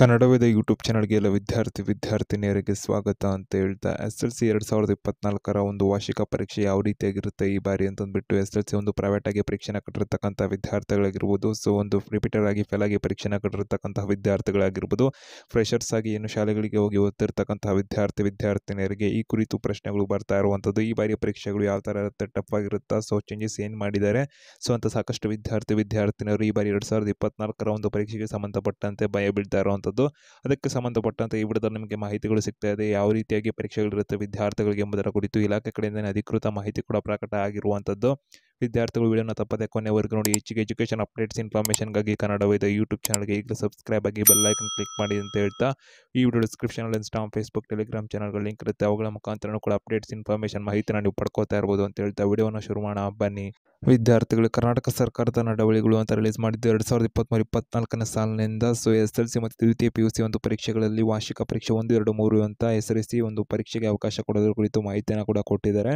Kannada Veda YouTube ಚಾನಲ್ಗೆ ಎಲ್ಲ ವಿದ್ಯಾರ್ಥಿ ವಿದ್ಯಾರ್ಥಿನಿಯರಿಗೆ ಸ್ವಾಗತ ಅಂತ ಹೇಳ್ತಾ ಎಸ್ ಎಲ್ ಸಿ ಎರಡು ಸಾವಿರದ ಇಪ್ಪತ್ನಾಲ್ಕರ ಒಂದು ವಾರ್ಷಿಕ ಪರೀಕ್ಷೆ ಯಾವ ರೀತಿಯಾಗಿರುತ್ತೆ ಈ ಬಾರಿ ಅಂತಂದ್ಬಿಟ್ಟು ಎಸ್ ಎಲ್ ಸಿ ಒಂದು ಪ್ರೈವೇಟಾಗಿ ಪರೀಕ್ಷೆನ ಕಟ್ಟಿರ್ತಕ್ಕಂಥ ವಿದ್ಯಾರ್ಥಿಗಳಾಗಿರ್ಬೋದು ಸೊ ಒಂದು ರಿಪೀಟರ್ ಆಗಿ ಫೇಲ್ ಆಗಿ ಪರೀಕ್ಷೆನ ಕಟ್ಟಿರ್ತಕ್ಕಂಥ ವಿದ್ಯಾರ್ಥಿಗಳಾಗಿರ್ಬೋದು ಫ್ರೆಷರ್ಸ್ ಆಗಿ ಏನು ಶಾಲೆಗಳಿಗೆ ಹೋಗಿ ಓದ್ತಿರ್ತಕ್ಕಂಥ ವಿದ್ಯಾರ್ಥಿ ವಿದ್ಯಾರ್ಥಿನಿಯರಿಗೆ ಈ ಕುರಿತು ಪ್ರಶ್ನೆಗಳು ಬರ್ತಾ ಇರುವಂಥದ್ದು ಈ ಬಾರಿ ಪರೀಕ್ಷೆಗಳು ಯಾವ ಥರ ಇರುತ್ತೆ ಟಫ್ ಆಗಿರುತ್ತಾ ಸೊ ಚೇಂಜಸ್ ಏನು ಮಾಡಿದ್ದಾರೆ ಸೊ ಅಂತ ಸಾಕಷ್ಟು ವಿದ್ಯಾರ್ಥಿ ವಿದ್ಯಾರ್ಥಿನಿಯರು ಈ ಬಾರಿ ಎರಡು ಸಾವಿರದ ಇಪ್ಪತ್ನಾಲ್ಕರ ಒಂದು ಪರೀಕ್ಷೆಗೆ ಸಂಬಂಧಪಟ್ಟಂತೆ ಭಯ ಬೀಳ್ತಾ ಅದಕ್ಕೆ ಸಂಬಂಧಪಟ್ಟಂತೆ ಈ ವಿಡದಲ್ಲಿ ನಿಮಗೆ ಮಾಹಿತಿಗಳು ಸಿಗ್ತಾ ಇದೆ ಯಾವ ರೀತಿಯಾಗಿ ಪರೀಕ್ಷೆಗಳಿರುತ್ತೆ ವಿದ್ಯಾರ್ಥಿಗಳಿಗೆ ಎಂಬುದರ ಕುರಿತು ಇಲಾಖೆ ಕಡೆಯಿಂದ ಅಧಿಕೃತ ಮಾಹಿತಿ ಕೂಡ ಪ್ರಕಟ ಆಗಿರುವಂಥದ್ದು ವಿದ್ಯಾರ್ಥಿಗಳು ವಿಡಿಯೋನ ತಪ್ಪದೆ ಕೊನೆವರೆಗೂ ನೋಡಿ ಹೆಚ್ಚಿಗೆ ಎಜುಕೇಶನ್ ಅಪ್ಡೇಟ್ಸ್ ಇನ್ಫಾರ್ಮೇಷನ್ಗಾಗಿ ಕನ್ನಡ ವೈದ್ಯ ಯೂಟ್ಯೂಬ್ ಚಾನಲ್ಗೆ ಈಗಲೂ ಸಬ್ಸ್ಕ್ರೈಬ್ ಆಗಿ ಬೆಲ್ಲೈಕನ್ ಕ್ಲಿಕ್ ಮಾಡಿ ಅಂತ ಹೇಳ್ತಾ ಈ ವಿಡಿಯೋ ಡಿಸ್ಕ್ರಿಪ್ಷನಲ್ಲಿ ಇನ್ಸ್ಟಾಮ್ ಫೇಸ್ಬುಕ್ ಟೆಲಿಗ್ರಾಮ್ ಚಾನಲ್ಗಳು ಲಿಂಕ್ ಇರುತ್ತೆ ಅವುಗಳ ಮುಖಾಂತರ ಕೂಡ ಅಪ್ಡೇಟ್ಸ್ ಇನ್ಫಾರ್ಮೇಷನ್ ಮಾಹಿತಿನ ನೀವು ಪಡ್ಕೋತಾ ಇರ್ಬೋದು ಅಂತ ಹೇಳ್ತಾ ವಿಡಿಯೋನ ಶುರು ಮಾಡೋಣ ಬನ್ನಿ ವಿದ್ಯಾರ್ಥಿಗಳು ಕರ್ನಾಟಕ ಸರ್ಕಾರದ ನಡವಳಿಗಳು ಅಂತ ರಿಲೀಸ್ ಮಾಡಿದ್ದು ಎರಡ್ ಸಾವಿರದ ಇಪ್ಪತ್ತ್ಮೂರು ಇಪ್ಪತ್ನಾಲ್ಕನೇ ಸಾಲಿನಿಂದ ಸೊ ಎಸ್ ಎಲ್ ಸಿ ಮತ್ತು ದ್ವಿತೀಯ ಪಿ ಯು ಸಿ ಒಂದು ಪರೀಕ್ಷೆಗಳಲ್ಲಿ ವಾರ್ಷಿಕ ಪರೀಕ್ಷೆ ಒಂದು ಎರಡು ಮೂರು ಅಂತ ಹೆಸರಿಸಿ ಒಂದು ಪರೀಕ್ಷೆಗೆ ಅವಕಾಶ ಕೊಡೋದ್ರ ಕುರಿತು ಮಾಹಿತಿಯನ್ನು ಕೂಡ ಕೊಟ್ಟಿದ್ದಾರೆ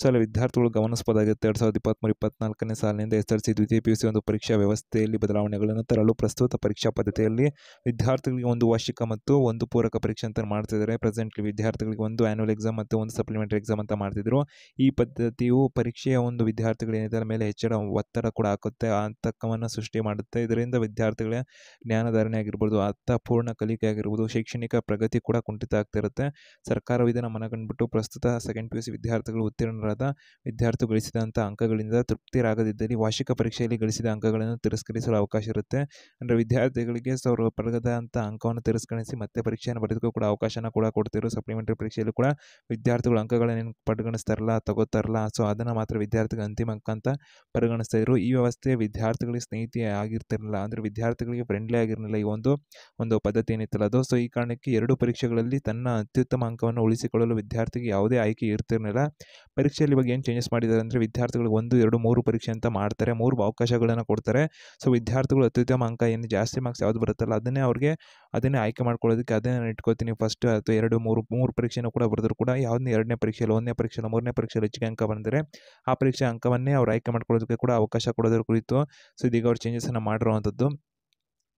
ಸೊ ಅಲ್ಲಿ ವಿದ್ಯಾರ್ಥಿಗಳು ಗಮನಿಸಬಹುದಾಗಿತ್ತು ಎರಡ್ ಸಾವಿರದ ಇಪ್ಪತ್ತ್ಮೂರು ಇಪ್ಪತ್ನಾಲ್ಕನೇ ಸಾಲಿನಿಂದ ಎಸ್ಎಲ್ಸಿ ದ್ವಿತೀಯ ಪಿಯುಸಿ ಒಂದು ಪರೀಕ್ಷಾ ವ್ಯವಸ್ಥೆಯಲ್ಲಿ ಬದಲಾವಣೆಗಳನ್ನು ತರಲು ಪ್ರಸ್ತುತ ಪರೀಕ್ಷಾ ಪದ್ಧತಿಯಲ್ಲಿ ವಿದ್ಯಾರ್ಥಿಗಳಿಗೆ ಒಂದು ವಾರ್ಷಿಕ ಮತ್ತು ಒಂದು ಪೂರಕ ಪರೀಕ್ಷೆ ಅಂತ ಮಾಡ್ತಿದ್ದಾರೆ ಪ್ರೆಸೆಂಟ್ಲಿ ವಿದ್ಯಾರ್ಥಿಗಳಿಗೆ ಒಂದು ಆ್ಯನುವಲ್ ಎಕ್ಸಾಮ್ ಮತ್ತು ಒಂದು ಸಪ್ಲಿಮೆಂಟರಿ ಎಕ್ಸಾಮ್ ಅಂತ ಮಾಡ್ತಿದ್ರು ಈ ಪದ್ಧತಿಯು ಪರೀಕ್ಷೆಯ ಒಂದು ವಿದ್ಯಾರ್ಥಿಗಳ ಮೇಲೆ ಹೆಚ್ಚಳ ಒತ್ತಡ ಕೂಡ ಹಾಕುತ್ತೆ ಆತಂಕವನ್ನು ಸೃಷ್ಟಿ ಮಾಡುತ್ತೆ ಇದರಿಂದ ವಿದ್ಯಾರ್ಥಿಗಳ ಜ್ಞಾನಧಾರಣೆ ಆಗಿರ್ಬೋದು ಅರ್ಥಪೂರ್ಣ ಕಲಿಕೆ ಆಗಿರ್ಬೋದು ಶೈಕ್ಷಣಿಕ ಪ್ರಗತಿ ಕೂಡ ಕುಂಠಿತ ಆಗ್ತಿರುತ್ತೆ ಸರ್ಕಾರವು ಇದನ್ನು ಮನಗಂಡ್ಬಿಟ್ಟು ಪ್ರಸ್ತುತ ಸೆಕೆಂಡ್ ಪಿ ಯು ಸಿ ವಿದ್ಯಾರ್ಥಿಗಳು ಉತ್ತೀರ್ಣರಾದ ವಿದ್ಯಾರ್ಥಿಗಳಿಸಿದಂತಹ ಅಂಕಗಳಿಂದ ತೃಪ್ತಿರಾಗದಿದ್ದರೆ ತೃಪ್ತಿರಾಗದಿದ್ದಲ್ಲಿ ವಾರ್ಷಿಕ ಪರೀಕ್ಷೆಯಲ್ಲಿ ಗಳಿಸಿದ ಅಂಕಗಳನ್ನು ತಿರಸ್ಕರಿಸಲು ಅವಕಾಶ ಇರುತ್ತೆ ಅಂದರೆ ವಿದ್ಯಾರ್ಥಿಗಳಿಗೆ ಅವರು ಪಡೆದ ಅಂಕವನ್ನು ತಿರಸ್ಕರಿಸಿ ಮತ್ತೆ ಪರೀಕ್ಷೆಯನ್ನು ಬರೆದಕ್ಕೂ ಕೂಡ ಅವಕಾಶನ ಕೂಡ ಕೊಡ್ತಿರೋ ಸಪ್ಲಿಮೆಂಟರಿ ಪರೀಕ್ಷೆಯಲ್ಲಿ ಕೂಡ ವಿದ್ಯಾರ್ಥಿಗಳು ಅಂಕಗಳನ್ನು ಪರಿಗಣಿಸ್ತಾರಲ್ಲ ತಗೋತಾರಲ್ಲ ಸೊ ಅದನ್ನು ಮಾತ್ರ ವಿದ್ಯಾರ್ಥಿಗಳು ಅಂತಿಮ ಅಂಕ ಅಂತ ಪರಿಗಣಿಸ್ತಾ ಈ ವ್ಯವಸ್ಥೆ ವಿದ್ಯಾರ್ಥಿಗಳಿಗೆ ಸ್ನೇಹಿತಿ ಆಗಿರ್ತಿರಲಿಲ್ಲ ಅಂದರೆ ವಿದ್ಯಾರ್ಥಿಗಳಿಗೆ ಫ್ರೆಂಡ್ಲಿ ಆಗಿರಲಿಲ್ಲ ಈ ಒಂದು ಒಂದು ಪದ್ಧತಿ ಏನಿತ್ತಲ್ಲ ಅದು ಸೊ ಈ ಕಾರಣಕ್ಕೆ ಎರಡು ಪರೀಕ್ಷೆಗಳಲ್ಲಿ ತನ್ನ ಅತ್ಯುತ್ತಮ ಅಂಕವನ್ನು ಉಳಿಸಿಕೊಳ್ಳಲು ವಿದ್ಯಾರ್ಥಿಗೆ ಯಾವುದೇ ಆಯ್ಕೆ ಇರ್ತಿರಲಿಲ್ಲ ಪರೀಕ್ಷೆಯಲ್ಲಿ ಇವಾಗ ಏನು ಚೇಂಜಸ್ ಮಾಡಿದ್ದಾರೆ ಅಂದರೆ ವಿದ್ಯಾರ್ಥಿಗಳಿಗೆ ಒಂದು ಎರಡು ಮೂರು ಪರೀಕ್ಷೆ ಅಂತ ಮಾಡ್ತಾರೆ ಮೂರು ಅವಕಾಶಗಳನ್ನು ಕೊಡ್ತಾರೆ ಸೊ ವಿದ್ಯಾರ್ಥಿಗಳು ಅತ್ಯುತ್ತಮ ಅಂಕ ಏನು ಜಾಸ್ತಿ ಮಾರ್ಕ್ಸ್ ಯಾವ್ದು ಬರುತ್ತಲ್ಲ ಅದನ್ನೇ ಅವ್ರಿಗೆ ಅದನ್ನೇ ಆಯ್ಕೆ ಮಾಡ್ಕೊಳ್ಳೋದಕ್ಕೆ ಅದನ್ನೇ ನಾನು ಇಟ್ಕೋತೀನಿ ಫಸ್ಟ್ ಅಥವಾ ಎರಡು ಮೂರು ಮೂರು ಪರೀಕ್ಷೆನೂ ಕೂಡ ಬರೆದ್ರು ಕೂಡ ಯಾವ್ದು ಎರಡನೇ ಪರೀಕ್ಷೆಯಲ್ಲಿ ಒಂದನೇ ಪರೀಕ್ಷೆಯಲ್ಲಿ ಮೂರನೇ ಪರೀಕ್ಷೆಯಲ್ಲಿ ಹೆಚ್ಚಿಗೆ ಅಂಕ ಬಂದರೆ ಆ ಪರೀಕ್ಷೆ ಅಂಕವನ್ನೇ ಅವ್ರು ಆಯ್ಕೆ ಮಾಡ್ಕೊಳ್ಳೋದಕ್ಕೆ ಕೂಡ ಅವಕಾಶ ಕೊಡೋದ್ರ ಕುರಿತು ಸೊ ಇದೀಗ ಅವ್ರು ಚೇಂಜಸನ್ನು ಮಾಡಿರುವಂಥದ್ದು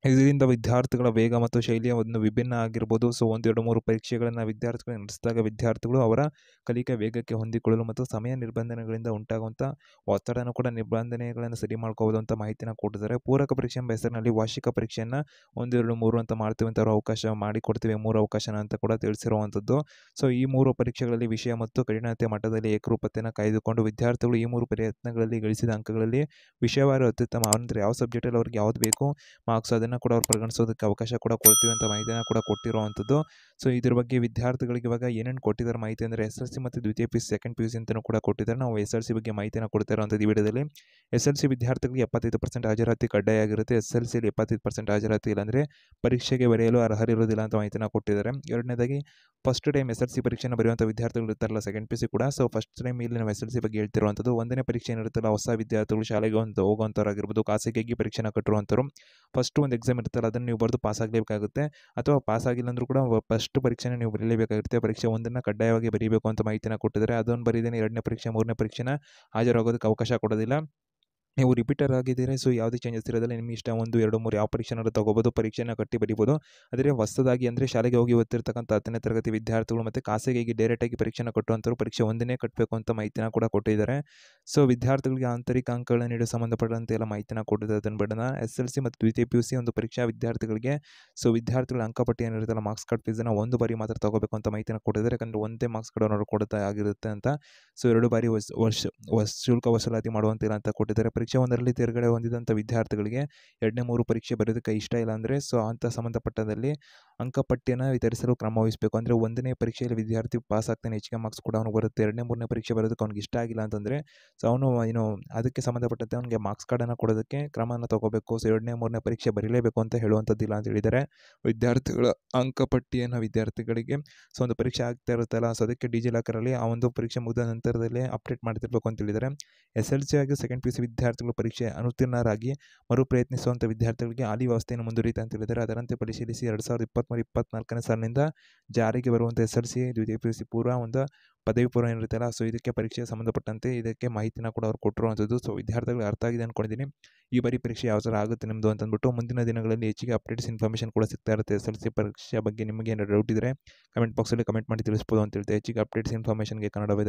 ಇದರಿಂದ ವಿದ್ಯಾರ್ಥಿಗಳ ವೇಗ ಮತ್ತು ಶೈಲಿಯ ಒಂದು ವಿಭಿನ್ನ ಆಗಿರ್ಬೋದು ಸೊ ಒಂದೆರಡು ಮೂರು ಪರೀಕ್ಷೆಗಳನ್ನು ವಿದ್ಯಾರ್ಥಿಗಳು ನಡೆಸಿದಾಗ ವಿದ್ಯಾರ್ಥಿಗಳು ಅವರ ಕಲಿಕೆ ವೇಗಕ್ಕೆ ಹೊಂದಿಕೊಳ್ಳಲು ಮತ್ತು ಸಮಯ ನಿರ್ಬಂಧನೆಗಳಿಂದ ಉಂಟಾಗುವಂಥ ಒತ್ತಡನ ಕೂಡ ನಿಬಂಧನೆಗಳನ್ನು ಸರಿ ಮಾಡ್ಕೋಬೋದು ಅಂತ ಮಾಹಿತಿನ ಕೊಟ್ಟಿದ್ದಾರೆ ಪೂರಕ ಪರೀಕ್ಷೆ ಎಂಬ ಹೆಸರಿನಲ್ಲಿ ವಾರ್ಷಿಕ ಪರೀಕ್ಷೆಯನ್ನು ಒಂದೆರಡು ಮೂರು ಅಂತ ಮಾಡ್ತೀವಿ ಅಂತ ಅವಕಾಶ ಮಾಡಿಕೊಡ್ತೀವಿ ಮೂರು ಅವಕಾಶ ಅಂತ ಕೂಡ ತಿಳಿಸಿರುವಂಥದ್ದು ಸೊ ಈ ಮೂರು ಪರೀಕ್ಷೆಗಳಲ್ಲಿ ವಿಷಯ ಮತ್ತು ಕಠಿಣತೆ ಮಟ್ಟದಲ್ಲಿ ಏಕರೂಪತೆಯನ್ನು ಕಾಯ್ದುಕೊಂಡು ವಿದ್ಯಾರ್ಥಿಗಳು ಈ ಮೂರು ಪ್ರಯತ್ನಗಳಲ್ಲಿ ಗಳಿಸಿದ ಅಂಕಗಳಲ್ಲಿ ವಿಷಯವಾರು ಅತ್ಯುತ್ತಮ ಅಂದರೆ ಯಾವ ಸಬ್ಜೆಕ್ಟಲ್ಲಿ ಅವ್ರಿಗೆ ಯಾವ್ದು ಬೇಕು ಮಾರ್ಕ್ಸ್ ಅದನ್ನು ಕೂಡ ಅವ್ರು ಪರಿಗಣಿಸೋದಕ್ಕೆ ಅವಕಾಶ ಕೂಡ ಕೊಡ್ತೀವಿ ಅಂತ ಮಾಹಿತಿಯನ್ನು ಕೂಡ ಕೊಟ್ಟಿರುವಂಥದ್ದು ಸೊ ಇದ್ರ ಬಗ್ಗೆ ವಿದ್ಯಾರ್ಥಿಗಳಿಗೆ ಇವಾಗ ಏನೇನು ಕೊಟ್ಟಿದ್ದಾರೆ ಮಾಹಿತಿ ಅಂದರೆ ಎಸ್ ಎಲ್ ಸಿ ಮತ್ತು ದ್ವಿತೀಯ P U second P U C ಅಂತಲೂ ಕೂಡ ಕೊಟ್ಟಿದ್ದಾರೆ ನಾವು ಎಸ್ ಎಲ್ ಸಿ ಬಗ್ಗೆ ಮಾಹಿತಿಯನ್ನು ಕೊಡ್ತಾ ಈ ವಿಡಿಯೋದಲ್ಲಿ ಎಸ್ ಎಲ್ ಸಿ ವಿದ್ಯಾರ್ಥಿಗಳಿಗೆ ಎಪ್ಪತ್ತೈದು ಪರ್ಸೆಂಟ್ ಹಾಜರಾತಿ ಕಡ್ಡಾಯ ಆಗಿರುತ್ತೆ ಎಸ್ ಎಲ್ ಸಿಯಲ್ಲಿ ಎಪ್ಪತ್ತೈದು ಪರ್ಸೆಂಟ್ ಹಾಜರಾತಿ ಇಲ್ಲಾಂದರೆ ಪರೀಕ್ಷೆಗೆ ಬರೆಯಲು ಅರ್ಹರಿರುವುದಿಲ್ಲ ಅಂತ ಮಾಹಿತಿಯನ್ನು ಕೊಟ್ಟಿದ್ದಾರೆ ಎರಡನೇದಾಗಿ first time S L C ಪರೀಕ್ಷೆಯನ್ನು ಬರೆಯುವಂಥ ವಿದ್ಯಾರ್ಥಿಗಳು ಇರ್ತಾರಲ್ಲ ಸೆಕೆಂಡ್ ಪಿ ಸಿ ಕೂಡ ಸೊ ಫಸ್ಟ್ ಟೈಮ್ ಇಲ್ಲಿ ನಾವು ಎಸ್ ಎಲ್ ಸಿ ಬಗ್ಗೆ ಹೇಳ್ತಿರುವಂಥದ್ದು ಒಂದನೇ ಪರೀಕ್ಷೆ ಏನಿರುತ್ತಲ್ಲ ಹೊಸ ವಿದ್ಯಾರ್ಥಿಗಳು ಶಾಲೆಗೆ ಒಂದು ಹೋಗುವಂಥವ್ರಾಗಿರ್ಬೋದು ಖಾಸಗಿಯಾಗಿ ಪರೀಕ್ಷೆನ ಕಟ್ಟಿರುವಂಥವ್ರು ಫಸ್ಟ್ ಒಂದು ಎಕ್ಸಾಮ್ ಇರುತ್ತಲ್ಲ ಅದನ್ನು ನೀವು ಬರೆದು ಪಾಸ್ ಆಗಲೇಬೇಕಾಗುತ್ತೆ ಅಥವಾ ಪಾಸ್ ಆಗಿಲ್ಲಂದ್ರೂ ಅಂದರೂ ಕೂಡ ಫಸ್ಟ್ ಪರೀಕ್ಷೆನ ನೀವು ಬರೀಲೇಬೇಕಾಗುತ್ತೆ ಪರೀಕ್ಷೆ ಒಂದನ್ನು ಕಡ್ಡಾಯವಾಗಿ ಬರೀಬೇಕು ಅಂತ ಮಾಹಿತಿನ ಕೊಟ್ಟಿದ್ದಾರೆ ಅದೊಂದು ಬರೀದೇನೆ ಎರಡನೇ ಪರೀಕ್ಷೆ ಮೂರನೇ ಪರೀಕ್ಷೆನ ಹಾಜರಾಗೋದಕ್ಕೆ ಅವಕಾಶ ಕೊಡೋದಿಲ್ಲ ನೀವು ರಿಪೀಟರ್ ಆಗಿದ್ದೀರಿ ಸೊ ಯಾವುದೇ ಚೇಂಜಸ್ ಇರೋದಿಲ್ಲ ನಿಮಗೆ ಇಷ್ಟ ಒಂದು ಎರಡು ಮೂರು ಯಾವ ಪರೀಕ್ಷೆನಾದ್ರು ತೊಗೋಬೋದು ಪರೀಕ್ಷೆನ ಕಟ್ಟಿ ಬರಿಬೋದು ಆದರೆ ಹೊಸದಾಗಿ ಅಂದರೆ ಶಾಲೆಗೆ ಹೋಗಿ ಓದ್ತಿರ್ತಕ್ಕಂಥ ಹತ್ತನೇ ತರಗತಿ ವಿದ್ಯಾರ್ಥಿಗಳು ಮತ್ತು ಖಾಸಗಿಯಾಗಿ ಡೈರೆಕ್ಟಾಗಿ ಪರೀಕ್ಷೆನ ಕಟ್ಟುವಂಥವ್ರು ಪರೀಕ್ಷೆ ಒಂದನೇ ಕಟ್ಟಬೇಕು ಅಂತ ಮಾಹಿತಿನ ಕೂಡ ಕೊಟ್ಟಿದ್ದಾರೆ ಸೊ ವಿದ್ಯಾರ್ಥಿಗಳಿಗೆ ಆಂತರಿಕ ಅಂಕಗಳನ್ನು ನೀಡಲು ಸಂಬಂಧಪಟ್ಟಂತೆ ಎಲ್ಲ ಮಾಹಿತಿನ ಕೊಡುತ್ತೆ ಅದನ್ನು ಬಿಡೋಣ ಎಸ್ ಎಲ್ ಸಿ ಮತ್ತು ದ್ವಿತೀಯ ಪಿ ಯು ಸಿ ಒಂದು ಪರೀಕ್ಷಾ ವಿದ್ಯಾರ್ಥಿಗಳಿಗೆ ಸೊ ವಿದ್ಯಾರ್ಥಿಗಳ ಅಂಕಪಟ್ಟಿ ಏನಿರುತ್ತಲ್ಲ ಮಾರ್ಕ್ಸ್ ಕಾರ್ಡ್ ಫೀಸನ್ನು ಒಂದು ಬಾರಿ ಮಾತ್ರ ತಗೋಬೇಕು ಅಂತ ಮಾಹಿತಿನ ಕೊಟ್ಟಿದ್ದಾರೆ ಯಾಕಂದರೆ ಒಂದೇ ಮಾರ್ಕ್ಸ್ ಕಾರ್ಡ್ ಕೊಡುತ್ತಾ ಆಗಿರುತ್ತೆ ಅಂತ ಸೊ ಎರಡು ಬಾರಿ ವಸ್ ವರ್ಷ ಶುಲ್ಕ ವಸೂಲಾತಿ ಮಾಡುವಂತಿಲ್ಲ ಅಂತ ಕೊಟ್ಟಿದ್ದಾರೆ ಪರೀಕ್ಷೆ ಒಂದರಲ್ಲಿ ತೇರ್ಗಡೆ ಹೊಂದಿದಂಥ ವಿದ್ಯಾರ್ಥಿಗಳಿಗೆ ಎರಡನೇ ಮೂರು ಪರೀಕ್ಷೆ ಬರೋದಕ್ಕೆ ಇಷ್ಟ ಇಲ್ಲ ಅಂದರೆ ಸೊ ಅಂಥ ಸಂಬಂಧಪಟ್ಟದಲ್ಲಿ ಅಂಕಪಟ್ಟಿಯನ್ನು ವಿತರಿಸಲು ಕ್ರಮ ವಹಿಸಬೇಕು ಅಂದರೆ ಒಂದನೇ ಪರೀಕ್ಷೆಯಲ್ಲಿ ವಿದ್ಯಾರ್ಥಿ ಪಾಸ್ ಆಗ್ತಾನೆ ಹೆಚ್ಚಿಗೆ ಮಾರ್ಕ್ಸ್ ಕೂಡ ಅವನು ಬರುತ್ತೆ ಎರಡನೇ ಮೂರನೇ ಪರೀಕ್ಷೆ ಬರೋದಕ್ಕೆ ಅವ್ನಿಗೆ ಇಷ್ಟ ಆಗಿಲ್ಲ ಅಂತಂದರೆ ಸೊ ಅವನು ಏನು ಅದಕ್ಕೆ ಸಂಬಂಧಪಟ್ಟಂತೆ ಅವನಿಗೆ ಮಾರ್ಕ್ಸ್ ಕಾರ್ಡನ್ನು ಕೊಡೋದಕ್ಕೆ ಕ್ರಮವನ್ನು ತಗೋಬೇಕು ಸೊ ಎರಡನೇ ಮೂರನೇ ಪರೀಕ್ಷೆ ಬರೀಲೇಬೇಕು ಅಂತ ಹೇಳುವಂಥದ್ದಿಲ್ಲ ಅಂತ ಹೇಳಿದರೆ ವಿದ್ಯಾರ್ಥಿಗಳ ಅಂಕಪಟ್ಟಿಯನ್ನು ವಿದ್ಯಾರ್ಥಿಗಳಿಗೆ ಸೊ ಒಂದು ಪರೀಕ್ಷೆ ಆಗ್ತಾ ಇರುತ್ತಲ್ಲ ಸೊ ಅದಕ್ಕೆ ಡಿಜಿ ಲಾಕರಲ್ಲಿ ಆ ಒಂದು ಪರೀಕ್ಷೆ ಮುಗಿದ ನಂತರದಲ್ಲೇ ಅಪ್ಡೇಟ್ ಮಾಡ್ತಿರ್ಬೇಕು ಅಂತ ಹೇಳಿದರೆ ಎಸ್ ಎಲ್ ಸಿ ಆಗಿ ಸೆಕೆಂಡ್ ಪಿ ಸಿ ವಿದ್ಯಾರ್ಥಿಗಳು ಪರೀಕ್ಷೆ ಅನುತ್ತೀರ್ಣರಾಗಿ ಮರು ಪ್ರಯತ್ನಿಸುವಂಥ ವಿದ್ಯಾರ್ಥಿಗಳಿಗೆ ಹಾಲಿ ವ್ಯವಸ್ಥೆಯನ್ನು ಮುಂದುವರಿಯುತ್ತೆ ಅಂತ ಹೇಳಿದರೆ ಅದರಂತೆ ಪರಿಶೀಲಿಸಿ ಎರಡು ಸಾವಿರದ ಇಪ್ಪತ್ತು ಇಪ್ಪತ್ತ್ಮೂರು ಇಪ್ಪತ್ತ್ನಾಲ್ಕನೇ ಸಾಲಿನಿಂದ ಜಾರಿಗೆ ಬರುವಂಥ ಎಸ್ ಎಲ್ ಸಿ ದ್ವಿತೀಯ ಪಿ ಯು ಸಿ ಪೂರ್ವ ಒಂದು ಪದವಿ ಪೂರ್ವ ಏನಿರುತ್ತಲ್ಲ ಸೊ ಇದಕ್ಕೆ ಪರೀಕ್ಷೆಗೆ ಸಂಬಂಧಪಟ್ಟಂತೆ ಇದಕ್ಕೆ ಮಾಹಿತಿನ ಕೂಡ ಅವ್ರು ಕೊಟ್ಟಿರುವಂಥದ್ದು ಸೊ ವಿದ್ಯಾರ್ಥಿಗಳು ಅರ್ಥ ಆಗಿದೆ ಅಂದ್ಕೊಂಡಿದ್ದೀನಿ ಈ ಬಾರಿ ಪರೀಕ್ಷೆ ಯಾವ ಥರ ಆಗುತ್ತೆ ನಿಮ್ಮದು ಅಂತ ಮುಂದಿನ ದಿನಗಳಲ್ಲಿ ಹೆಚ್ಚಿಗೆ ಅಪ್ಡೇಟ್ಸ್ ಇನ್ಫಾರ್ಮೇಷನ್ ಕೂಡ ಸಿಗ್ತಾ ಇರುತ್ತೆ ಎಸ್ ಎಲ್ ಸಿ ಪರೀಕ್ಷೆ ಬಗ್ಗೆ ನಿಮಗೆ ಏನಾದರೂ ಡೌಟ್ ಇದ್ದರೆ ಕಮೆಂಟ್ ಬಾಕ್ಸಲ್ಲಿ ಕಮೆಂಟ್ ಮಾಡಿ ತಿಳಿಸ್ಬೋದು ಅಂತ ಹೇಳ್ತಾ ಹೆಚ್ಚಿಗೆ ಅಪ್ಡೇಟ್ಸ್ ಇನ್ಫಾರ್ಮೇಷನ್ಗೆ ಕನ್ನಡ